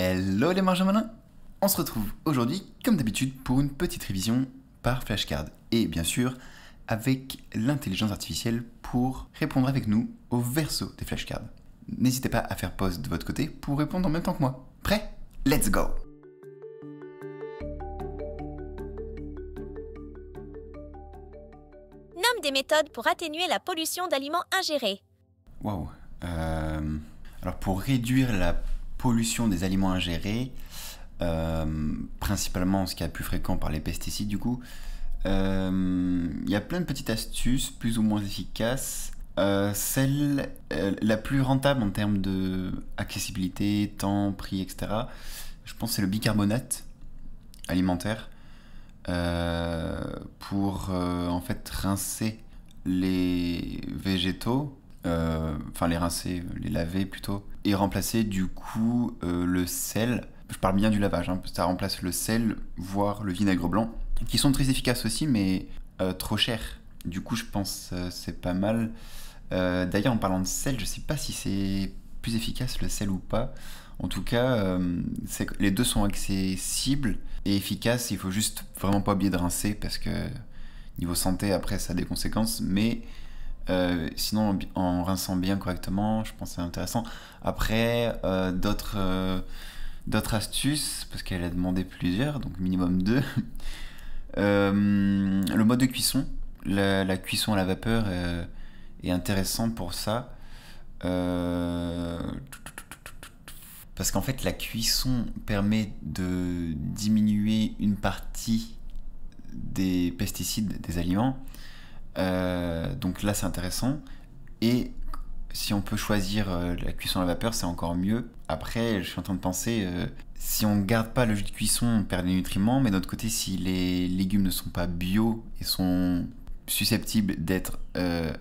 Hello les malins On se retrouve aujourd'hui, comme d'habitude, pour une petite révision par flashcard. Et bien sûr, avec l'intelligence artificielle pour répondre avec nous au verso des flashcards. N'hésitez pas à faire pause de votre côté pour répondre en même temps que moi. Prêt Let's go Nomme des méthodes pour atténuer la pollution d'aliments ingérés. Waouh. Euh, alors pour réduire la pollution des aliments ingérés, euh, principalement ce qui est le plus fréquent par les pesticides du coup. Euh, il y a plein de petites astuces plus ou moins efficaces. Euh, celle la plus rentable en termes de accessibilité, temps, prix, etc. Je pense c'est le bicarbonate alimentaire pour en fait rincer les végétaux, enfin les rincer, les laver plutôt, remplacer du coup euh, le sel. Je parle bien du lavage, hein, ça remplace le sel, voire le vinaigre blanc, qui sont très efficaces aussi, mais euh, trop chers. Du coup, je pense euh, c'est pas mal. D'ailleurs, en parlant de sel, je sais pas si c'est plus efficace le sel ou pas. En tout cas, les deux sont accessibles et efficaces. Il faut juste vraiment pas oublier de rincer parce que niveau santé, après, ça a des conséquences. Mais euh, sinon, en, rinçant bien correctement, je pense que c'est intéressant. Après, euh, euh, d'autres, astuces, parce qu'elle a demandé plusieurs, donc minimum deux. le mode de cuisson, la cuisson à la vapeur est intéressant pour ça. Parce qu'en fait, la cuisson permet de diminuer une partie des pesticides des aliments. Euh, donc là, c'est intéressant. Et si on peut choisir euh, la cuisson à la vapeur, c'est encore mieux. Après, je suis en train de penser, euh, si on ne garde pas le jus de cuisson, on perd des nutriments, mais d'autre côté, si les légumes ne sont pas bio et sont susceptibles d'être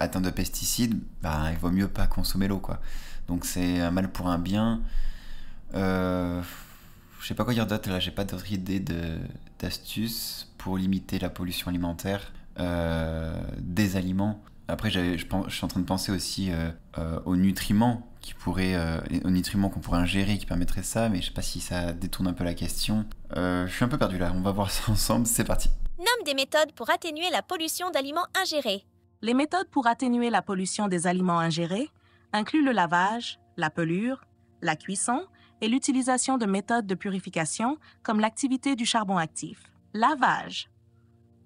atteints de pesticides, bah, il vaut mieux pas consommer l'eau. quoi. Donc c'est un mal pour un bien. je sais pas quoi dire d'autre, là j'ai pas d'autres idées d'astuces pour limiter la pollution alimentaire. Euh, des aliments. Après, je, suis en train de penser aussi euh, euh, aux nutriments qui nutriments qu'on pourrait ingérer qui permettraient ça, mais je sais pas si ça détourne un peu la question. je suis un peu perdu là. On va voir ça ensemble. C'est parti. Nomme des méthodes pour atténuer la pollution d'aliments ingérés. Les méthodes pour atténuer la pollution des aliments ingérés incluent le lavage, la pelure, la cuisson et l'utilisation de méthodes de purification comme l'activité du charbon actif. Lavage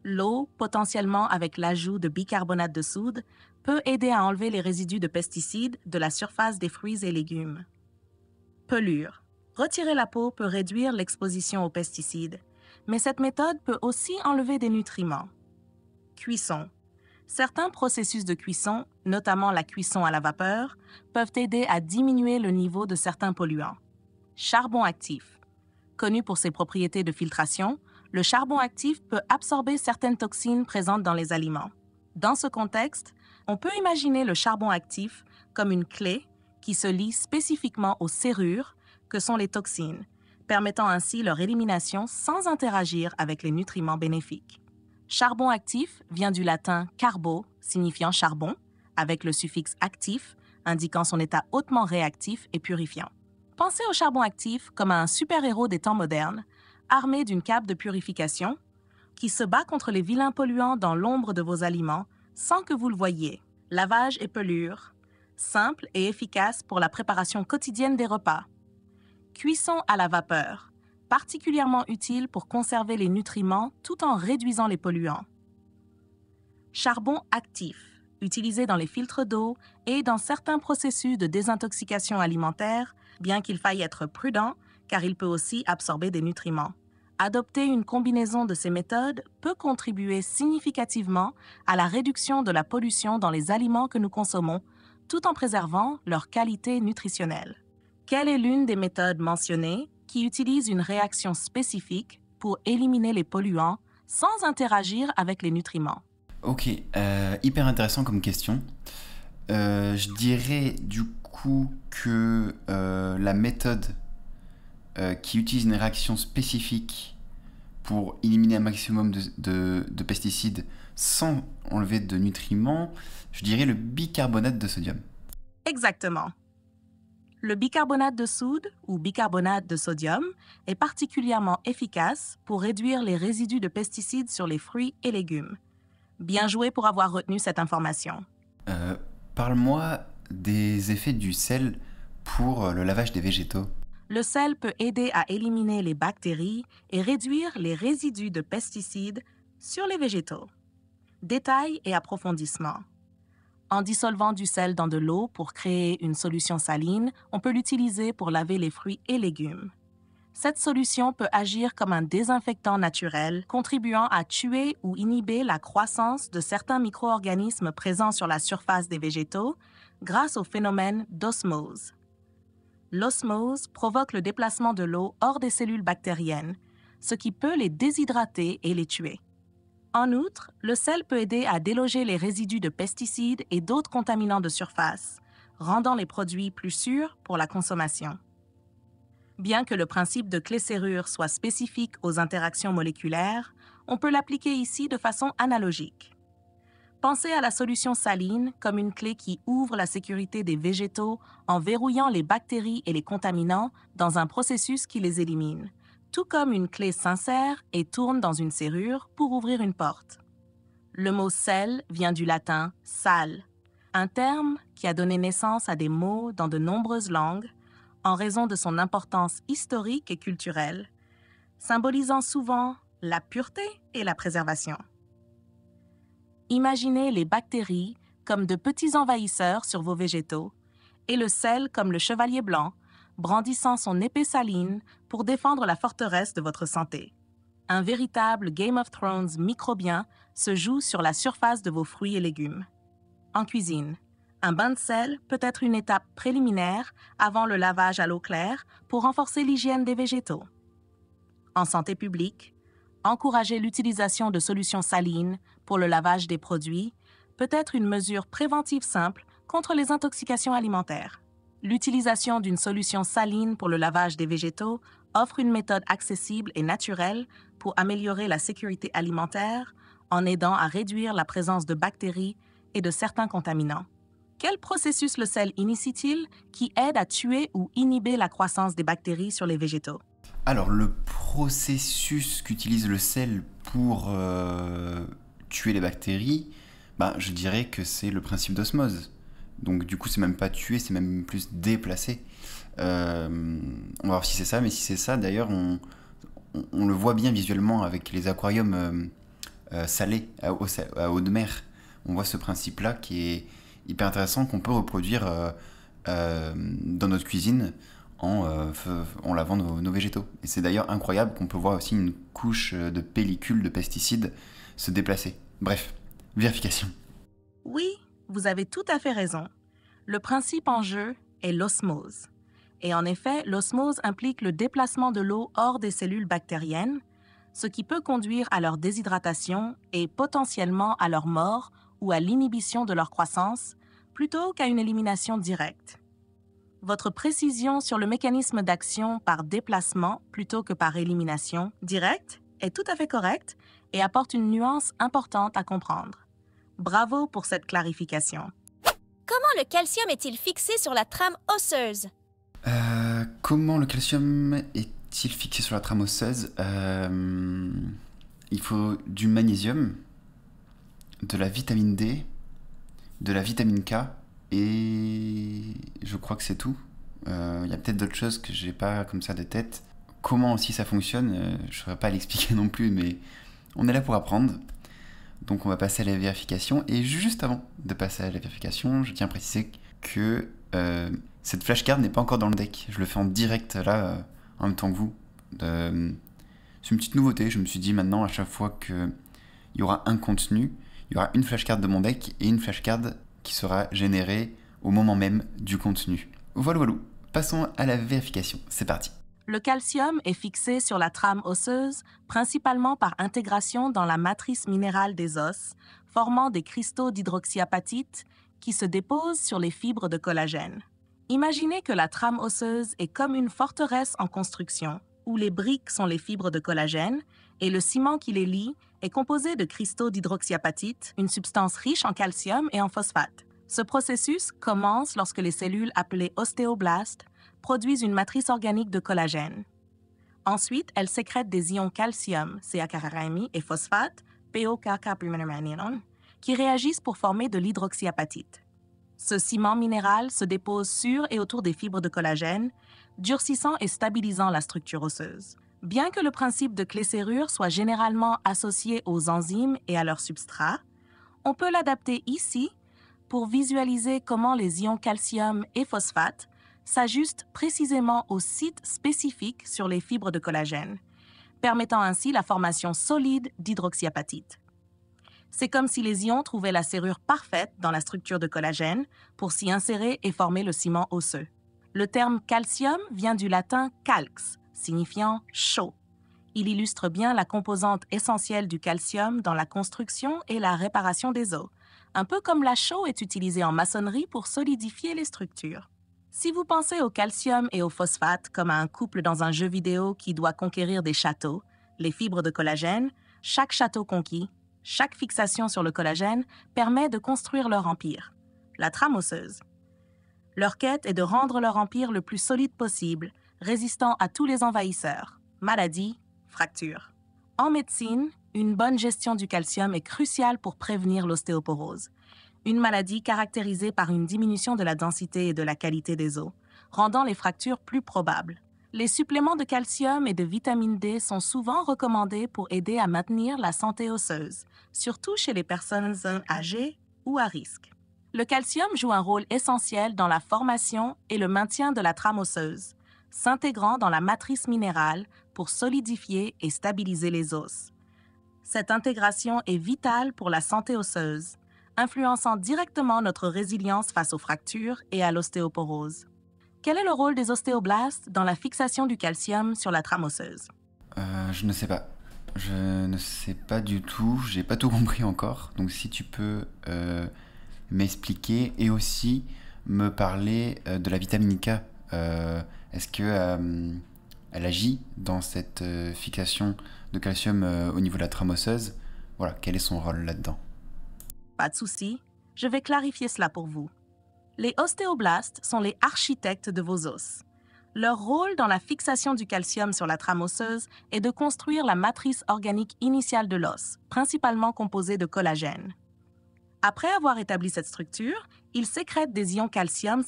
l'eau, potentiellement avec l'ajout de bicarbonate de soude, peut aider à enlever les résidus de pesticides de la surface des fruits et légumes. Pelure. Retirer la peau peut réduire l'exposition aux pesticides, mais cette méthode peut aussi enlever des nutriments. Cuisson. Certains processus de cuisson, notamment la cuisson à la vapeur, peuvent aider à diminuer le niveau de certains polluants. Charbon actif. Connu pour ses propriétés de filtration, le charbon actif peut absorber certaines toxines présentes dans les aliments. Dans ce contexte, on peut imaginer le charbon actif comme une clé qui se lie spécifiquement aux serrures que sont les toxines, permettant ainsi leur élimination sans interagir avec les nutriments bénéfiques. Charbon actif vient du latin carbo, signifiant charbon, avec le suffixe actif, indiquant son état hautement réactif et purifiant. Pensez au charbon actif comme à un super-héros des temps modernes, armé d'une cape de purification, qui se bat contre les vilains polluants dans l'ombre de vos aliments sans que vous le voyiez. Lavage et pelure, simple et efficace pour la préparation quotidienne des repas. Cuisson à la vapeur, particulièrement utile pour conserver les nutriments tout en réduisant les polluants. Charbon actif, utilisé dans les filtres d'eau et dans certains processus de désintoxication alimentaire, bien qu'il faille être prudent car il peut aussi absorber des nutriments. Adopter une combinaison de ces méthodes peut contribuer significativement à la réduction de la pollution dans les aliments que nous consommons, tout en préservant leur qualité nutritionnelle. Quelle est l'une des méthodes mentionnées qui utilise une réaction spécifique pour éliminer les polluants sans interagir avec les nutriments Ok, euh, hyper intéressant comme question. Euh, je dirais du coup que euh, la méthode euh, qui utilisent une réaction spécifique pour éliminer un maximum de, pesticides sans enlever de nutriments, je dirais le bicarbonate de sodium. Exactement. Le bicarbonate de soude ou bicarbonate de sodium est particulièrement efficace pour réduire les résidus de pesticides sur les fruits et légumes. Bien joué pour avoir retenu cette information. Euh, parle-moi des effets du sel pour le lavage des végétaux le sel peut aider à éliminer les bactéries et réduire les résidus de pesticides sur les végétaux. Détails et approfondissement. En dissolvant du sel dans de l'eau pour créer une solution saline, on peut l'utiliser pour laver les fruits et légumes. Cette solution peut agir comme un désinfectant naturel, contribuant à tuer ou inhiber la croissance de certains micro-organismes présents sur la surface des végétaux grâce au phénomène d'osmose l'osmose provoque le déplacement de l'eau hors des cellules bactériennes, ce qui peut les déshydrater et les tuer. En outre, le sel peut aider à déloger les résidus de pesticides et d'autres contaminants de surface, rendant les produits plus sûrs pour la consommation. Bien que le principe de clé-serrure soit spécifique aux interactions moléculaires, on peut l'appliquer ici de façon analogique. Pensez à la solution saline comme une clé qui ouvre la sécurité des végétaux en verrouillant les bactéries et les contaminants dans un processus qui les élimine, tout comme une clé s'insère et tourne dans une serrure pour ouvrir une porte. Le mot sel vient du latin sal, un terme qui a donné naissance à des mots dans de nombreuses langues en raison de son importance historique et culturelle, symbolisant souvent la pureté et la préservation. Imaginez les bactéries comme de petits envahisseurs sur vos végétaux et le sel comme le chevalier blanc, brandissant son épée saline pour défendre la forteresse de votre santé. Un véritable Game of Thrones microbien se joue sur la surface de vos fruits et légumes. En cuisine, un bain de sel peut être une étape préliminaire avant le lavage à l'eau claire pour renforcer l'hygiène des végétaux. En santé publique, encouragez l'utilisation de solutions salines pour le lavage des produits peut être une mesure préventive simple contre les intoxications alimentaires. L'utilisation d'une solution saline pour le lavage des végétaux offre une méthode accessible et naturelle pour améliorer la sécurité alimentaire en aidant à réduire la présence de bactéries et de certains contaminants. Quel processus le sel initie-t-il qui aide à tuer ou inhiber la croissance des bactéries sur les végétaux Alors le processus qu'utilise le sel pour euh, tuer les bactéries, bah, je dirais que c'est le principe d'osmose. Donc du coup, c'est même pas tuer, c'est même plus déplacer. Euh, on va voir si c'est ça, mais si c'est ça, d'ailleurs, on, le voit bien visuellement avec les aquariums euh, euh, salés à, eau de mer. On voit ce principe-là qui est hyper intéressant, qu'on peut reproduire dans notre cuisine en, lavant nos, nos végétaux. Et c'est d'ailleurs incroyable qu'on peut voir aussi une couche de pellicule de pesticides se déplacer. Bref, vérification. Oui, vous avez tout à fait raison. Le principe en jeu est l'osmose. Et en effet, l'osmose implique le déplacement de l'eau hors des cellules bactériennes, ce qui peut conduire à leur déshydratation et potentiellement à leur mort ou à l'inhibition de leur croissance, plutôt qu'à une élimination directe. Votre précision sur le mécanisme d'action par déplacement plutôt que par élimination directe est tout à fait correcte et apporte une nuance importante à comprendre. Bravo pour cette clarification. Comment le calcium est-il fixé sur la trame osseuse euh, Comment le calcium est-il fixé sur la trame osseuse euh, Il faut du magnésium, de la vitamine D, de la vitamine K et je crois que c'est tout. Euh, il y a peut-être d'autres choses que j'ai pas comme ça de tête. Comment aussi ça fonctionne, je ne saurais pas l'expliquer non plus, mais on est là pour apprendre. Donc on va passer à la vérification. Et juste avant de passer à la vérification, je tiens à préciser que euh, cette flashcard n'est pas encore dans le deck. Je le fais en direct là, euh, en même temps que vous. Euh, c'est une petite nouveauté. Je me suis dit maintenant, à chaque fois qu'il y aura un contenu, il y aura une flashcard de mon deck et une flashcard qui sera générée au moment même du contenu. Voilà, voilà. Passons à la vérification. C'est parti. Le calcium est fixé sur la trame osseuse principalement par intégration dans la matrice minérale des os, formant des cristaux d'hydroxyapatite qui se déposent sur les fibres de collagène. Imaginez que la trame osseuse est comme une forteresse en construction, où les briques sont les fibres de collagène et le ciment qui les lie est composé de cristaux d'hydroxyapatite, une substance riche en calcium et en phosphate. Ce processus commence lorsque les cellules appelées ostéoblastes produisent une matrice organique de collagène. Ensuite, elles sécrètent des ions calcium, CaCrmi et phosphate, POKK, qui réagissent pour former de l'hydroxyapatite. Ce ciment minéral se dépose sur et autour des fibres de collagène, durcissant et stabilisant la structure osseuse. Bien que le principe de clé-serrure soit généralement associé aux enzymes et à leur substrats, on peut l'adapter ici pour visualiser comment les ions calcium et phosphate s'ajuste précisément au site spécifique sur les fibres de collagène, permettant ainsi la formation solide d'hydroxyapatite. C'est comme si les ions trouvaient la serrure parfaite dans la structure de collagène pour s'y insérer et former le ciment osseux. Le terme calcium vient du latin calx, signifiant chaud. Il illustre bien la composante essentielle du calcium dans la construction et la réparation des os, un peu comme la chaux est utilisée en maçonnerie pour solidifier les structures. Si vous pensez au calcium et au phosphate comme à un couple dans un jeu vidéo qui doit conquérir des châteaux, les fibres de collagène, chaque château conquis, chaque fixation sur le collagène permet de construire leur empire, la trame osseuse. Leur quête est de rendre leur empire le plus solide possible, résistant à tous les envahisseurs, maladies, fractures. En médecine, une bonne gestion du calcium est cruciale pour prévenir l'ostéoporose une maladie caractérisée par une diminution de la densité et de la qualité des os, rendant les fractures plus probables. Les suppléments de calcium et de vitamine D sont souvent recommandés pour aider à maintenir la santé osseuse, surtout chez les personnes âgées ou à risque. Le calcium joue un rôle essentiel dans la formation et le maintien de la trame osseuse, s'intégrant dans la matrice minérale pour solidifier et stabiliser les os. Cette intégration est vitale pour la santé osseuse, influençant directement notre résilience face aux fractures et à l'ostéoporose. Quel est le rôle des ostéoblastes dans la fixation du calcium sur la trame osseuse euh, Je ne sais pas. Je ne sais pas du tout. J'ai pas tout compris encore. Donc si tu peux euh, m'expliquer et aussi me parler euh, de la vitamine K. Est-ce que elle agit dans cette fixation de calcium au niveau de la trame osseuse Voilà, quel est son rôle là-dedans pas de souci, je vais clarifier cela pour vous. Les ostéoblastes sont les architectes de vos os. Leur rôle dans la fixation du calcium sur la trame osseuse est de construire la matrice organique initiale de l'os, principalement composée de collagène. Après avoir établi cette structure, ils sécrètent des ions calcium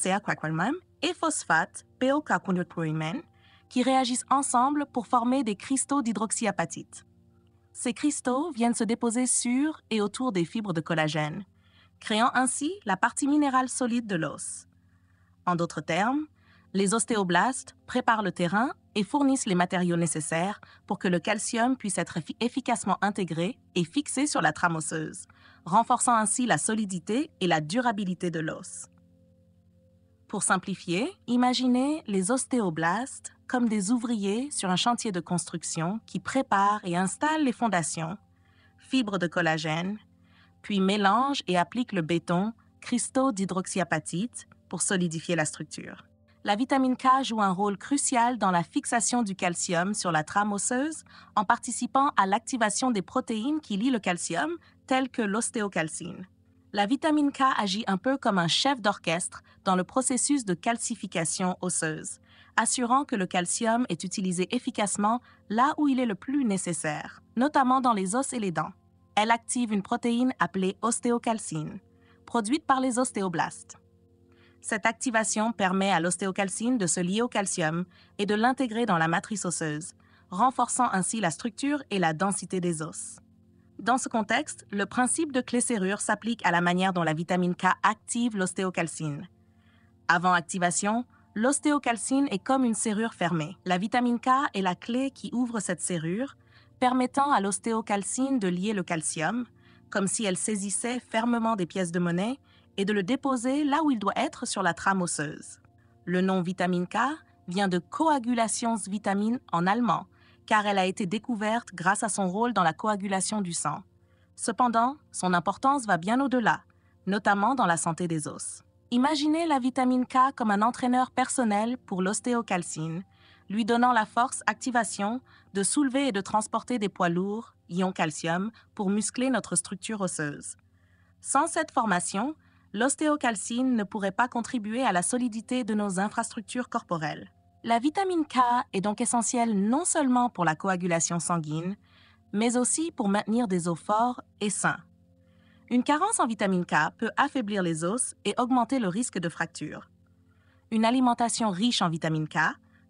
et phosphate PO e qui réagissent ensemble pour former des cristaux d'hydroxyapatite. Ces cristaux viennent se déposer sur et autour des fibres de collagène, créant ainsi la partie minérale solide de l'os. En d'autres termes, les ostéoblastes préparent le terrain et fournissent les matériaux nécessaires pour que le calcium puisse être efficacement intégré et fixé sur la trame osseuse, renforçant ainsi la solidité et la durabilité de l'os. Pour simplifier, imaginez les ostéoblastes comme des ouvriers sur un chantier de construction qui préparent et installent les fondations, fibres de collagène, puis mélangent et appliquent le béton, cristaux d'hydroxyapatite, pour solidifier la structure. La vitamine K joue un rôle crucial dans la fixation du calcium sur la trame osseuse en participant à l'activation des protéines qui lient le calcium, telles que l'ostéocalcine. La vitamine K agit un peu comme un chef d'orchestre dans le processus de calcification osseuse, assurant que le calcium est utilisé efficacement là où il est le plus nécessaire, notamment dans les os et les dents. Elle active une protéine appelée ostéocalcine, produite par les ostéoblastes. Cette activation permet à l'ostéocalcine de se lier au calcium et de l'intégrer dans la matrice osseuse, renforçant ainsi la structure et la densité des os. Dans ce contexte, le principe de clé-serrure s'applique à la manière dont la vitamine K active l'ostéocalcine. Avant activation, L'ostéocalcine est comme une serrure fermée. La vitamine K est la clé qui ouvre cette serrure, permettant à l'ostéocalcine de lier le calcium, comme si elle saisissait fermement des pièces de monnaie, et de le déposer là où il doit être sur la trame osseuse. Le nom vitamine K vient de coagulationsvitamine en allemand, car elle a été découverte grâce à son rôle dans la coagulation du sang. Cependant, son importance va bien au-delà, notamment dans la santé des os. Imaginez la vitamine K comme un entraîneur personnel pour l'ostéocalcine, lui donnant la force activation de soulever et de transporter des poids lourds, ions calcium, pour muscler notre structure osseuse. Sans cette formation, l'ostéocalcine ne pourrait pas contribuer à la solidité de nos infrastructures corporelles. La vitamine K est donc essentielle non seulement pour la coagulation sanguine, mais aussi pour maintenir des os forts et sains. Une carence en vitamine K peut affaiblir les os et augmenter le risque de fracture. Une alimentation riche en vitamine K,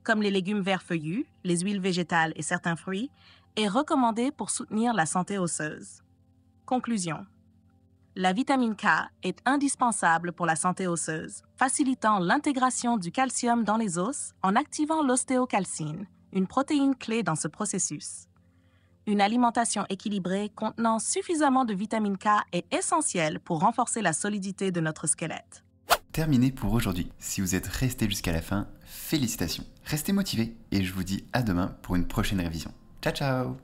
comme les légumes verts feuillus, les huiles végétales et certains fruits, est recommandée pour soutenir la santé osseuse. Conclusion. La vitamine K est indispensable pour la santé osseuse, facilitant l'intégration du calcium dans les os en activant l'ostéocalcine, une protéine clé dans ce processus. Une alimentation équilibrée contenant suffisamment de vitamine K est essentielle pour renforcer la solidité de notre squelette. Terminé pour aujourd'hui. Si vous êtes resté jusqu'à la fin, félicitations. Restez motivés et je vous dis à demain pour une prochaine révision. Ciao ciao